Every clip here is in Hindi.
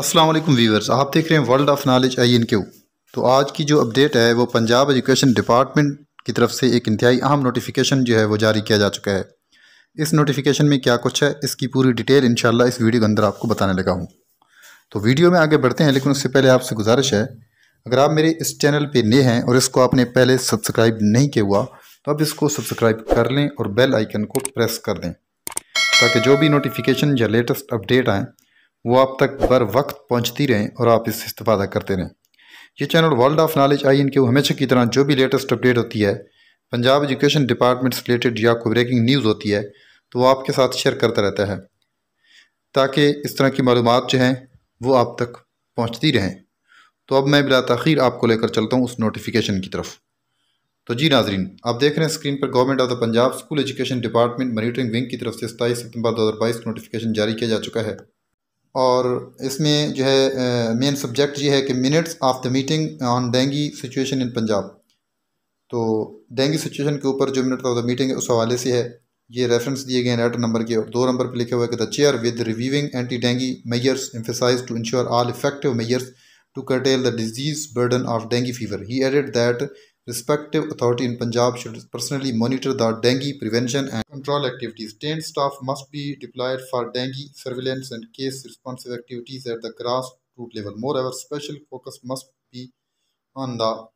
अस्सलाम वालेकुम आप देख रहे हैं world of knowledge I N Q तो आज की जो अपडेट है वो पंजाब एजुकेशन डिपार्टमेंट की तरफ से एक इंतहाई अहम नोटिफिकेशन जो है वो जारी किया जा चुका है इस नोटिफिकेशन में क्या कुछ है इसकी पूरी डिटेल इनशाला इस वीडियो के अंदर आपको बताने लगा हूँ तो वीडियो में आगे बढ़ते हैं लेकिन उससे पहले आपसे गुजारिश है अगर आप मेरे इस चैनल पर नए हैं और इसको आपने पहले सब्सक्राइब नहीं किया हुआ तो अब इसको सब्सक्राइब कर लें और बेल आइकन को प्रेस कर दें ताकि जो भी नोटिफिकेशन या लेटेस्ट अपडेट आएँ वो आप तक बर वक्त पहुँचती रहें और आप इससे इस्तेफादा करते रहें ये channel world of knowledge I इनके हमेशा की तरह जो भी लेटेस्ट अपडेट होती है पंजाब एजुकेशन डिपार्टमेंट से रिलेटेड या कोई ब्रेकिंग न्यूज़ होती है तो वो आपके साथ शेयर करता रहता है ताकि इस तरह की मालूम जो हैं वो आप तक पहुँचती रहें तो अब मैं बिला तखीर आपको लेकर चलता हूँ उस नोटिफिकेशन की तरफ तो जी नाजरीन आप देख रहे हैं स्क्रीन पर government of the Punjab school education department monitoring wing की तरफ से सताईस सितंबर 2022 को नोटिफिकेशन जारी किया जा चुका है और इसमें जो है मेन सब्जेक्ट ये है कि minutes of the meeting on dengue situation in Punjab तो डेंगी सिचुएशन के ऊपर जो मिनट ऑफ द मीटिंग है उस हवाले से है ये रेफरेंस दिए गए हैं लेटर नंबर के और दो नंबर पर लिखे हुए कि the chair with reviewing anti dengue measures emphasise to ensure all effective measures to curtail the disease burden of dengue fever he added that respective authority in Punjab should personally monitor the dengue prevention and control activities. Trained staff must be deployed for dengue surveillance and case responsive activities at the grassroots level. Moreover, special focus must be on the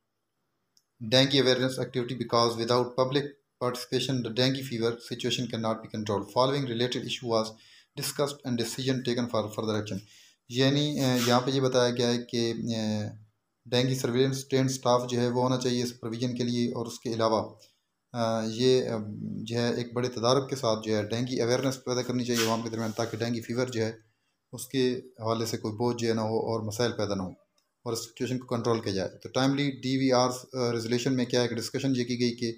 dengue awareness activity because without public participation, the dengue fever situation cannot be controlled. Following related issue was discussed and decision taken for further action. यानी यहाँ पे ये बताया गया है कि डेंगी सर्वेलेंस टेंट स्टाफ जो है वो होना चाहिए इस प्रोविजन के लिए और उसके अलावा ये जो है एक बड़े तदारक के साथ जो है डेंगी अवेयरनेस पैदा करनी चाहिए आवाम के दरमियान ताकि डेंगी फीवर जो है उसके हवाले से कोई बोझ जो है ना हो और मसाइल पैदा ना हो और इस सिचुएशन को कंट्रोल किया जाए तो timely D V R resolution में क्या है डिस्कशन ये की गई कि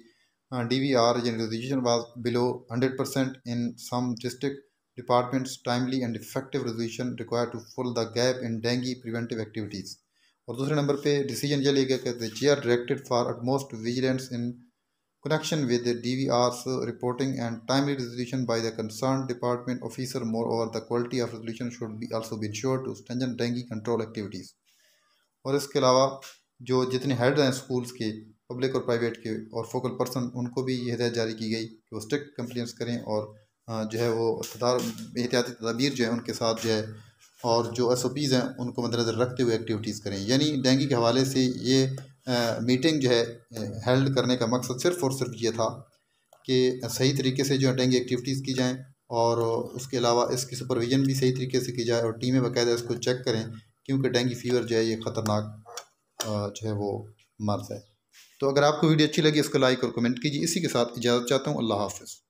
D V R resolution was below hundred percent in some district departments timely and effective resolution require to full the gap in dengue preventive activities और दूसरे नंबर पे डिसीजन ये लिया गया कि are directed for utmost vigilance in connection with D V reporting and timely resolution by the concern department officer more over the quality of resolution should be also be ensure to strengthen dengue control activities और इसके अलावा जो जितने हेड हैं स्कूल्स के पब्लिक और प्राइवेट के और फोकल पर्सन उनको भी ये हिदायत जारी की गई कि वो स्ट्रिक्ट कंप्लेंस करें और जो है वो एहतियाती तदाबीर जो है उनके साथ जो है और जो एस ओ पीज़ हैं उनको मद्देनज़र रखते हुए एक्टिविटीज़ करें यानी डेंगू के हवाले से ये आ, मीटिंग जो है हेल्ड करने का मकसद सिर्फ़ और सिर्फ ये था कि सही तरीके से जो है डेंगू एक्टिविटीज़ की जाएँ और उसके अलावा इसकी सुपरविज़न भी सही तरीके से की जाए और टीमें बाकायदा इसको चेक करें क्योंकि डेंगू फीवर जो है ये ख़तरनाक जो है वो मर्ज़ है तो अगर आपको वीडियो अच्छी लगी इसको लाइक और कमेंट कीजिए इसी के साथ इजाज़त चाहता हूँ अल्लाह हाफिज़